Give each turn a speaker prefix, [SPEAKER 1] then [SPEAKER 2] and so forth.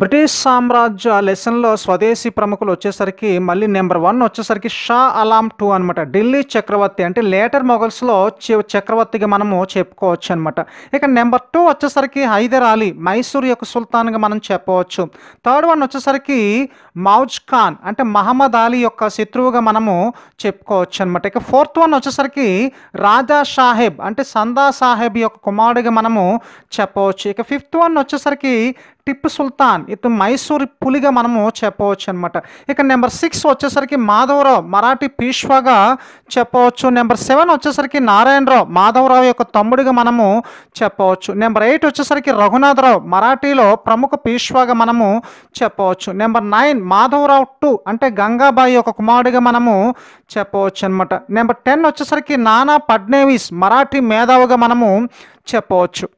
[SPEAKER 1] British సామ్రాజ్య లెసన్లో స్వదేశీ ప్రముఖులు వచ్చేసరికి మళ్ళీ నెంబర్ వన్ వచ్చేసరికి షా అలాం టూ అనమాట ఢిల్లీ చక్రవర్తి అంటే లేటర్ మొఘల్స్లో చక్రవర్తిగా మనము చెప్పుకోవచ్చు అనమాట ఇక నెంబర్ టూ వచ్చేసరికి హైదర్ అలీ మైసూర్ యొక్క సుల్తాన్గా మనం చెప్పవచ్చు థర్డ్ వన్ వచ్చేసరికి మౌజ్ ఖాన్ అంటే మహమ్మద్ అలీ యొక్క శత్రువుగా మనము చెప్పుకోవచ్చు అనమాట ఇక ఫోర్త్ వన్ వచ్చేసరికి రాజా సాహెబ్ అంటే సందా సాహెబ్ యొక్క కుమారుడిగా మనము చెప్పవచ్చు ఇక ఫిఫ్త్ వన్ వచ్చేసరికి టిప్పు సుల్తాన్ రామ్ ఇత మైసూర్ పులిగా మనము చెప్పవచ్చు అనమాట ఇక నెంబర్ సిక్స్ వచ్చేసరికి మాధవరావు మరాఠీ పీష్వాగా చెప్పవచ్చు నెంబర్ సెవెన్ వచ్చేసరికి నారాయణరావు మాధవరావు యొక్క తమ్ముడిగా మనము చెప్పవచ్చు నెంబర్ ఎయిట్ వచ్చేసరికి రఘునాథరావు మరాఠీలో ప్రముఖ పీష్వాగా మనము చెప్పవచ్చు నెంబర్ నైన్ మాధవరావు టూ అంటే గంగాబాయి యొక్క కుమారుడిగా మనము చెప్పవచ్చు అనమాట నెంబర్ టెన్ వచ్చేసరికి నానా పడ్నేవిస్ మరాఠీ మేధావుగా
[SPEAKER 2] మనము చెప్పవచ్చు